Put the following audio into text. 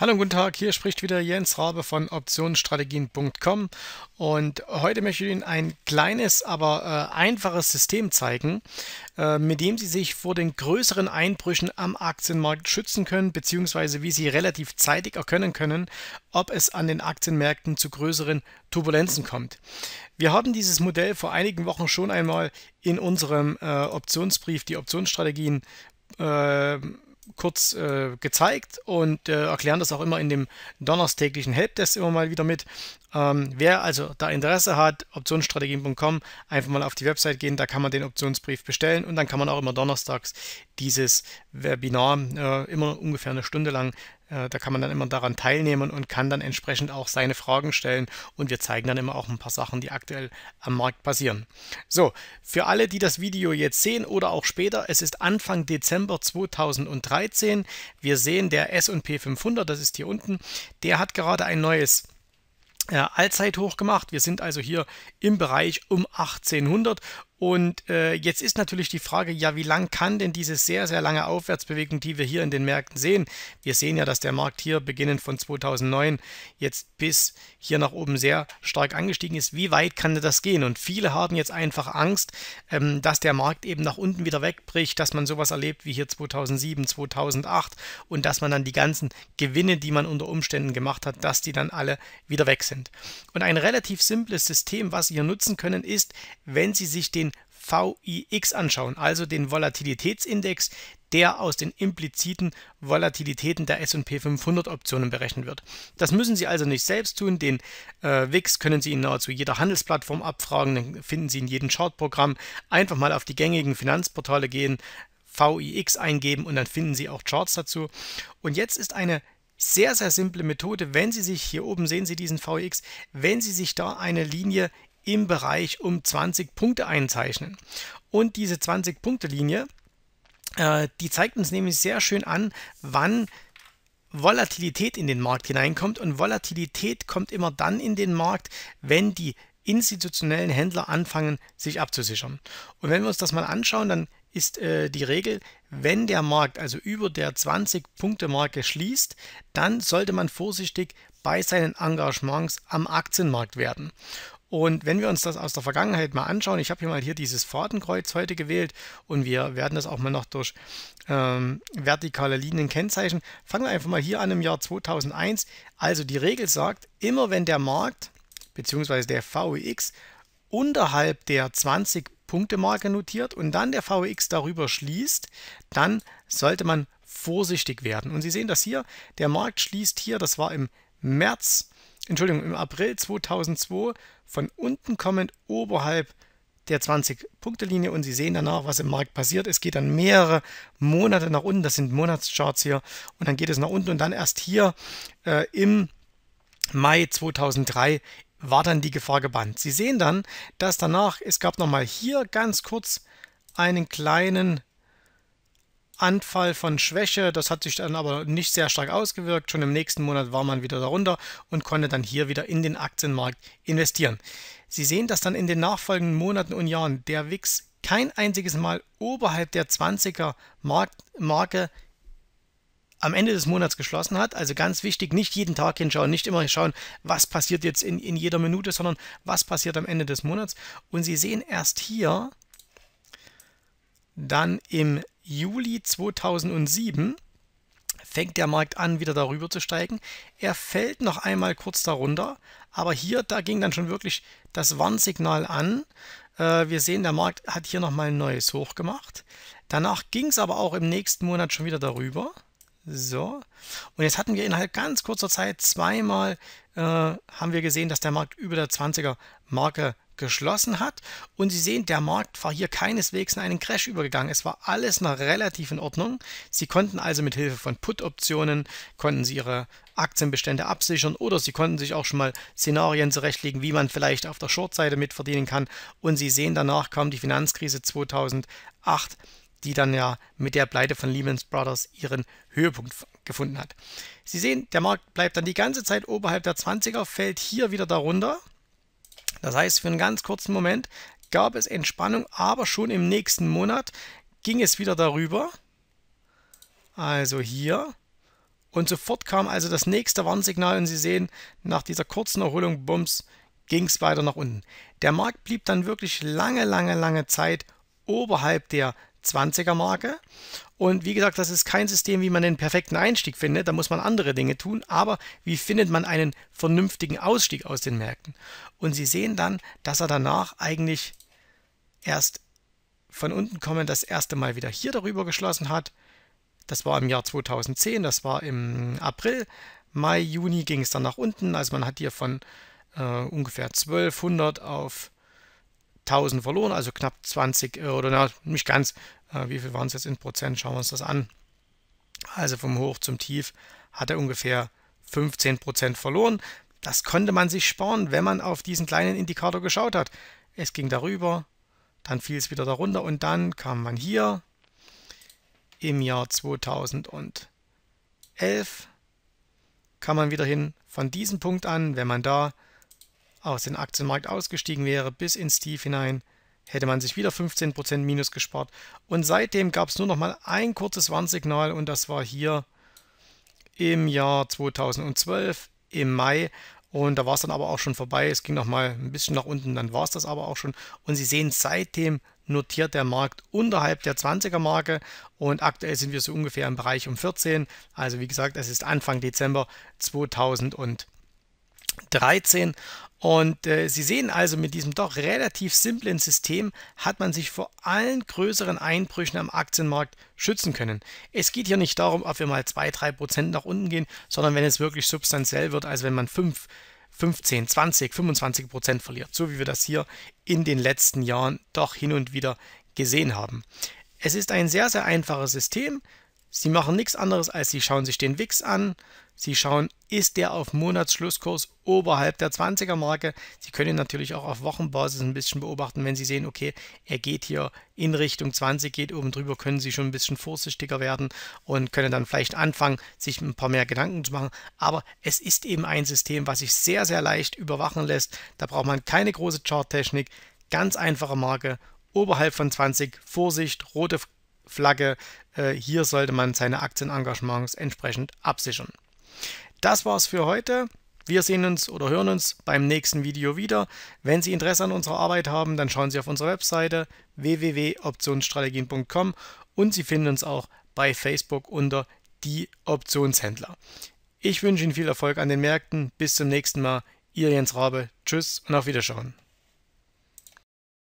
Hallo und guten Tag, hier spricht wieder Jens Rabe von Optionsstrategien.com und heute möchte ich Ihnen ein kleines, aber äh, einfaches System zeigen, äh, mit dem Sie sich vor den größeren Einbrüchen am Aktienmarkt schützen können, beziehungsweise wie Sie relativ zeitig erkennen können, ob es an den Aktienmärkten zu größeren Turbulenzen kommt. Wir haben dieses Modell vor einigen Wochen schon einmal in unserem äh, Optionsbrief, die Optionsstrategien, äh, kurz äh, gezeigt und äh, erklären das auch immer in dem donnerstäglichen Helpdesk immer mal wieder mit. Ähm, wer also da Interesse hat, optionsstrategien.com, einfach mal auf die Website gehen, da kann man den Optionsbrief bestellen und dann kann man auch immer donnerstags dieses Webinar äh, immer ungefähr eine Stunde lang äh, da kann man dann immer daran teilnehmen und kann dann entsprechend auch seine Fragen stellen. Und wir zeigen dann immer auch ein paar Sachen, die aktuell am Markt passieren. So, für alle, die das Video jetzt sehen oder auch später, es ist Anfang Dezember 2013. Wir sehen, der S&P 500, das ist hier unten, der hat gerade ein neues äh, Allzeithoch gemacht. Wir sind also hier im Bereich um 1800 und äh, jetzt ist natürlich die Frage, ja, wie lang kann denn diese sehr, sehr lange Aufwärtsbewegung, die wir hier in den Märkten sehen, wir sehen ja, dass der Markt hier beginnend von 2009 jetzt bis hier nach oben sehr stark angestiegen ist, wie weit kann denn das gehen? Und viele haben jetzt einfach Angst, ähm, dass der Markt eben nach unten wieder wegbricht, dass man sowas erlebt wie hier 2007, 2008 und dass man dann die ganzen Gewinne, die man unter Umständen gemacht hat, dass die dann alle wieder weg sind. Und ein relativ simples System, was Sie hier nutzen können, ist, wenn Sie sich den VIX anschauen, also den Volatilitätsindex, der aus den impliziten Volatilitäten der S&P 500 Optionen berechnet wird. Das müssen Sie also nicht selbst tun. Den äh, VIX können Sie in nahezu jeder Handelsplattform abfragen, den finden Sie in jedem Chartprogramm. Einfach mal auf die gängigen Finanzportale gehen, VIX eingeben und dann finden Sie auch Charts dazu. Und jetzt ist eine sehr, sehr simple Methode, wenn Sie sich, hier oben sehen Sie diesen VIX, wenn Sie sich da eine Linie im Bereich um 20 Punkte einzeichnen. Und diese 20-Punkte-Linie, äh, die zeigt uns nämlich sehr schön an, wann Volatilität in den Markt hineinkommt. Und Volatilität kommt immer dann in den Markt, wenn die institutionellen Händler anfangen, sich abzusichern. Und wenn wir uns das mal anschauen, dann ist äh, die Regel, wenn der Markt also über der 20-Punkte-Marke schließt, dann sollte man vorsichtig bei seinen Engagements am Aktienmarkt werden. Und wenn wir uns das aus der Vergangenheit mal anschauen, ich habe hier mal hier dieses Fadenkreuz heute gewählt und wir werden das auch mal noch durch ähm, vertikale Linien kennzeichnen. Fangen wir einfach mal hier an im Jahr 2001. Also die Regel sagt, immer wenn der Markt bzw. der VIX unterhalb der 20 Punkte Marke notiert und dann der VIX darüber schließt, dann sollte man vorsichtig werden. Und Sie sehen das hier, der Markt schließt hier, das war im März Entschuldigung, im April 2002 von unten kommend oberhalb der 20-Punkte-Linie und Sie sehen danach, was im Markt passiert. Es geht dann mehrere Monate nach unten, das sind Monatscharts hier, und dann geht es nach unten und dann erst hier äh, im Mai 2003 war dann die Gefahr gebannt. Sie sehen dann, dass danach, es gab nochmal hier ganz kurz einen kleinen Anfall von Schwäche. Das hat sich dann aber nicht sehr stark ausgewirkt. Schon im nächsten Monat war man wieder darunter und konnte dann hier wieder in den Aktienmarkt investieren. Sie sehen, dass dann in den nachfolgenden Monaten und Jahren der WIX kein einziges Mal oberhalb der 20er Marke am Ende des Monats geschlossen hat. Also ganz wichtig, nicht jeden Tag hinschauen, nicht immer schauen, was passiert jetzt in, in jeder Minute, sondern was passiert am Ende des Monats. Und Sie sehen erst hier, dann im Juli 2007 fängt der Markt an, wieder darüber zu steigen. Er fällt noch einmal kurz darunter, aber hier, da ging dann schon wirklich das Warnsignal an. Äh, wir sehen, der Markt hat hier nochmal ein neues Hoch gemacht. Danach ging es aber auch im nächsten Monat schon wieder darüber. So, und jetzt hatten wir innerhalb ganz kurzer Zeit zweimal, äh, haben wir gesehen, dass der Markt über der 20er Marke geschlossen hat. Und Sie sehen, der Markt war hier keineswegs in einen Crash übergegangen. Es war alles noch relativ in Ordnung. Sie konnten also mit Hilfe von Put-Optionen konnten Sie Ihre Aktienbestände absichern oder Sie konnten sich auch schon mal Szenarien zurechtlegen, wie man vielleicht auf der Short-Seite mitverdienen kann. Und Sie sehen, danach kam die Finanzkrise 2008 die dann ja mit der Pleite von Lehman Brothers ihren Höhepunkt gefunden hat. Sie sehen, der Markt bleibt dann die ganze Zeit oberhalb der 20er, fällt hier wieder darunter das heißt, für einen ganz kurzen Moment gab es Entspannung, aber schon im nächsten Monat ging es wieder darüber. Also hier. Und sofort kam also das nächste Warnsignal und Sie sehen, nach dieser kurzen Erholung, bums, ging es weiter nach unten. Der Markt blieb dann wirklich lange, lange, lange Zeit oberhalb der 20er Marke. Und wie gesagt, das ist kein System, wie man den perfekten Einstieg findet. Da muss man andere Dinge tun. Aber wie findet man einen vernünftigen Ausstieg aus den Märkten? Und Sie sehen dann, dass er danach eigentlich erst von unten kommen, das erste Mal wieder hier darüber geschlossen hat. Das war im Jahr 2010, das war im April. Mai, Juni ging es dann nach unten. Also man hat hier von äh, ungefähr 1200 auf 1000 verloren, also knapp 20 äh, oder na, nicht ganz. Äh, wie viel waren es jetzt in Prozent? Schauen wir uns das an. Also vom Hoch zum Tief hat er ungefähr 15 Prozent verloren. Das konnte man sich sparen, wenn man auf diesen kleinen Indikator geschaut hat. Es ging darüber, dann fiel es wieder darunter und dann kam man hier im Jahr 2011 kann man wieder hin von diesem Punkt an, wenn man da aus dem Aktienmarkt ausgestiegen wäre bis ins Tief hinein, hätte man sich wieder 15% Minus gespart. Und seitdem gab es nur noch mal ein kurzes Warnsignal und das war hier im Jahr 2012 im Mai. Und da war es dann aber auch schon vorbei. Es ging noch mal ein bisschen nach unten, dann war es das aber auch schon. Und Sie sehen, seitdem notiert der Markt unterhalb der 20er Marke und aktuell sind wir so ungefähr im Bereich um 14. Also wie gesagt, es ist Anfang Dezember 2013 und äh, Sie sehen also, mit diesem doch relativ simplen System hat man sich vor allen größeren Einbrüchen am Aktienmarkt schützen können. Es geht hier nicht darum, ob wir mal 2-3% nach unten gehen, sondern wenn es wirklich substanziell wird, also wenn man 5, 15, 20, 25% verliert, so wie wir das hier in den letzten Jahren doch hin und wieder gesehen haben. Es ist ein sehr, sehr einfaches System. Sie machen nichts anderes, als Sie schauen sich den WIX an, Sie schauen, ist der auf Monatsschlusskurs oberhalb der 20er Marke. Sie können natürlich auch auf Wochenbasis ein bisschen beobachten, wenn Sie sehen, okay, er geht hier in Richtung 20, geht oben drüber, können Sie schon ein bisschen vorsichtiger werden und können dann vielleicht anfangen, sich ein paar mehr Gedanken zu machen. Aber es ist eben ein System, was sich sehr, sehr leicht überwachen lässt. Da braucht man keine große Charttechnik, ganz einfache Marke, oberhalb von 20, Vorsicht, rote Flagge. Äh, hier sollte man seine Aktienengagements entsprechend absichern. Das war's für heute. Wir sehen uns oder hören uns beim nächsten Video wieder. Wenn Sie Interesse an unserer Arbeit haben, dann schauen Sie auf unsere Webseite www.optionsstrategien.com und Sie finden uns auch bei Facebook unter die Optionshändler. Ich wünsche Ihnen viel Erfolg an den Märkten. Bis zum nächsten Mal. Ihr Jens Rabe. Tschüss und auf Wiederschauen.